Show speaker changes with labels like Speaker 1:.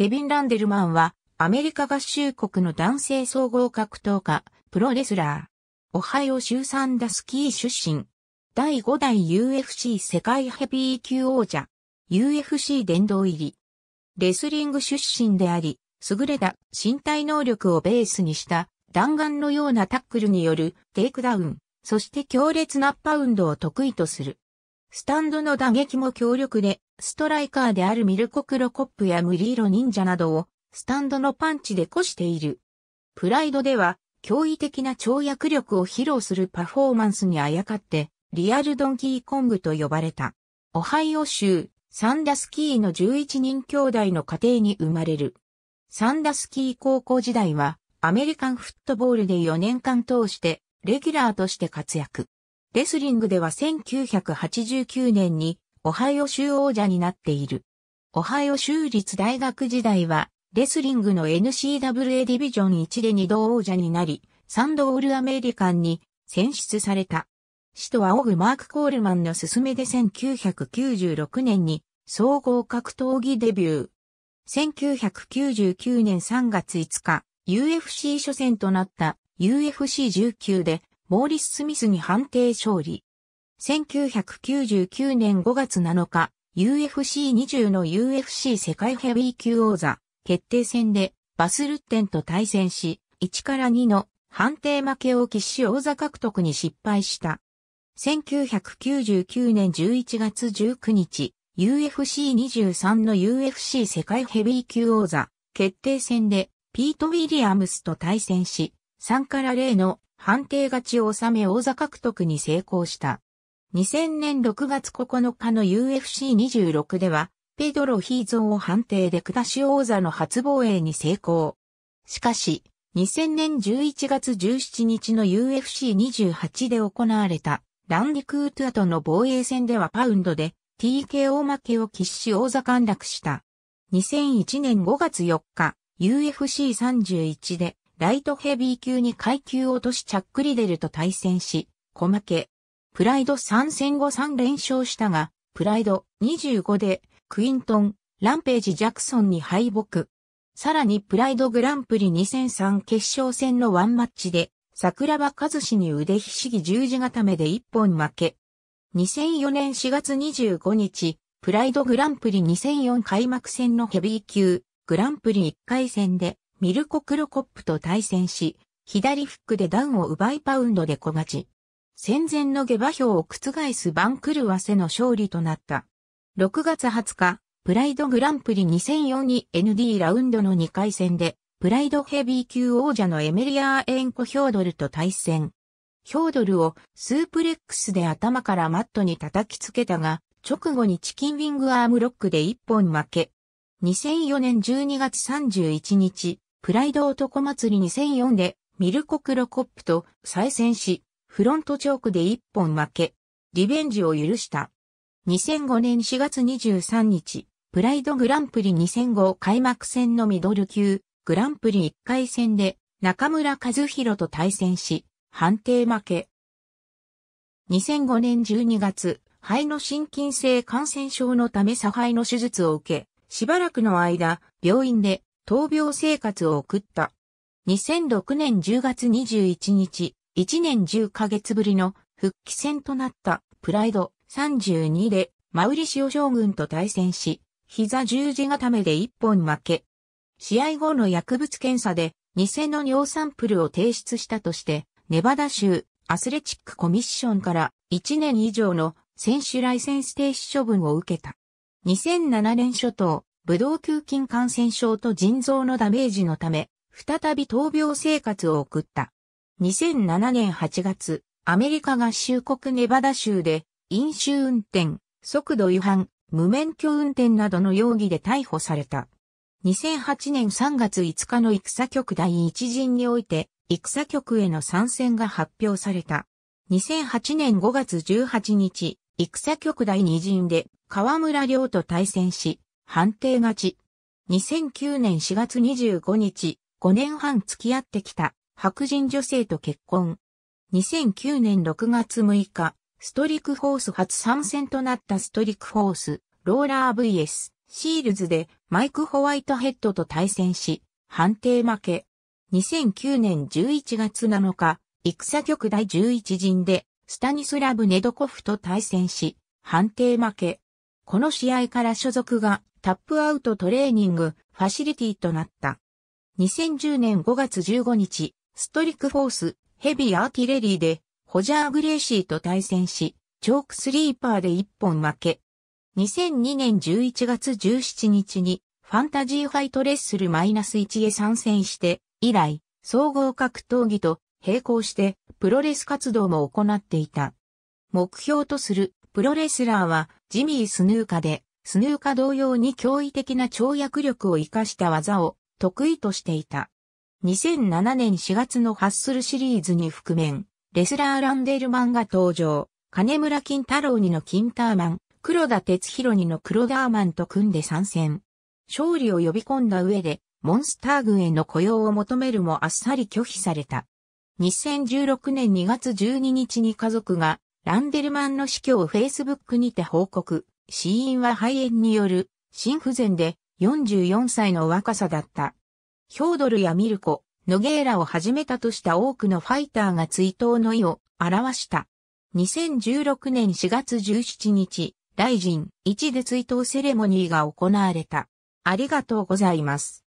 Speaker 1: ケビン・ランデルマンは、アメリカ合衆国の男性総合格闘家、プロレスラー。オハイオ州サンダスキー出身。第5代 UFC 世界ヘビー級王者。UFC 殿堂入り。レスリング出身であり、優れた身体能力をベースにした弾丸のようなタックルによるテイクダウン、そして強烈なパウンドを得意とする。スタンドの打撃も強力で、ストライカーであるミルコ・クロコップやムリーロ・忍者などを、スタンドのパンチで越している。プライドでは、驚異的な跳躍力を披露するパフォーマンスにあやかって、リアルドンキーコングと呼ばれた。オハイオ州、サンダスキーの11人兄弟の家庭に生まれる。サンダスキー高校時代は、アメリカンフットボールで4年間通して、レギュラーとして活躍。レスリングでは1989年にオハイオ州王者になっている。オハイオ州立大学時代は、レスリングの n c w a ディビジョン1で2度王者になり、サンドオールアメリカンに選出された。首都はオグマーク・コールマンの勧めで1996年に総合格闘技デビュー。1999年3月5日、UFC 初戦となった UFC19 でモーリス・スミスに判定勝利。1999年5月7日、UFC20 の UFC 世界ヘビー級王座決定戦でバスルッテンと対戦し、1から2の判定負けを喫し王座獲得に失敗した。1999年11月19日、UFC23 の UFC 世界ヘビー級王座決定戦でピート・ウィリアムスと対戦し、3から0の判定勝ちを収め王座獲得に成功した。2000年6月9日の UFC26 では、ペドロ・ヒーゾーを判定で下し王座の初防衛に成功。しかし、2000年11月17日の UFC28 で行われた、ランディ・クートゥアとの防衛戦ではパウンドで、TKO 負けを喫し王座陥落した。2001年5月4日、UFC31 で、ライトヘビー級に階級落としチャックリデルと対戦し、小負け。プライド3戦後3連勝したが、プライド25でクイントン、ランページ・ジャクソンに敗北。さらにプライドグランプリ2003決勝戦のワンマッチで、桜庭和志に腕ひしぎ十字固めで一本負け。2004年4月25日、プライドグランプリ2004開幕戦のヘビー級、グランプリ1回戦で、ミルコ・クロコップと対戦し、左フックでダウンを奪いパウンドで小勝ち。戦前の下馬評を覆す番狂わせの勝利となった。6月20日、プライドグランプリ2004に ND ラウンドの2回戦で、プライドヘビー級王者のエメリアーエンコ・ヒョードルと対戦。ヒョードルをスープレックスで頭からマットに叩きつけたが、直後にチキンウィングアームロックで1本負け。2004年12月31日、プライド男祭り2004でミルコ・クロコップと再戦し、フロントチョークで一本負け、リベンジを許した。2005年4月23日、プライドグランプリ2005開幕戦のミドル級、グランプリ1回戦で中村和弘と対戦し、判定負け。2005年12月、肺の心筋性感染症のため差肺の手術を受け、しばらくの間、病院で闘病生活を送った。2006年10月21日、1年10ヶ月ぶりの復帰戦となったプライド32でマウリシオ将軍と対戦し、膝十字固めで一本負け。試合後の薬物検査で偽の尿サンプルを提出したとして、ネバダ州アスレチックコミッションから1年以上の選手ライセンス停止処分を受けた。2007年初頭、ブドウ球菌感染症と腎臓のダメージのため、再び闘病生活を送った。2007年8月、アメリカ合衆国ネバダ州で、飲酒運転、速度違反、無免許運転などの容疑で逮捕された。2008年3月5日の戦局第一陣において、戦局への参戦が発表された。2008年5月18日、戦局第二陣で河村亮と対戦し、判定勝ち。2009年4月25日、5年半付き合ってきた白人女性と結婚。2009年6月6日、ストリックフォース初参戦となったストリックフォース、ローラー VS、シールズでマイク・ホワイトヘッドと対戦し、判定負け。2009年11月7日、戦局第11陣で、スタニスラブ・ネドコフと対戦し、判定負け。この試合から所属がタップアウトトレーニングファシリティとなった。2010年5月15日、ストリックフォースヘビーアーティレリーでホジャー・グレイシーと対戦し、チョークスリーパーで1本負け。2002年11月17日にファンタジーファイトレッスル -1 へ参戦して、以来、総合格闘技と並行してプロレス活動も行っていた。目標とするプロレスラーはジミー・スヌーカで、スヌーカ同様に驚異的な跳躍力を活かした技を得意としていた。2007年4月のハッスルシリーズに覆面、レスラーランデルマンが登場、金村金太郎にの金ターマン、黒田哲弘にの黒ダーマンと組んで参戦。勝利を呼び込んだ上で、モンスター軍への雇用を求めるもあっさり拒否された。2016年2月12日に家族が、ランデルマンの死去を Facebook にて報告。死因は肺炎による心不全で44歳の若さだった。ヒョードルやミルコ、ノゲーラを始めたとした多くのファイターが追悼の意を表した。2016年4月17日、大臣1で追悼セレモニーが行われた。ありがとうございます。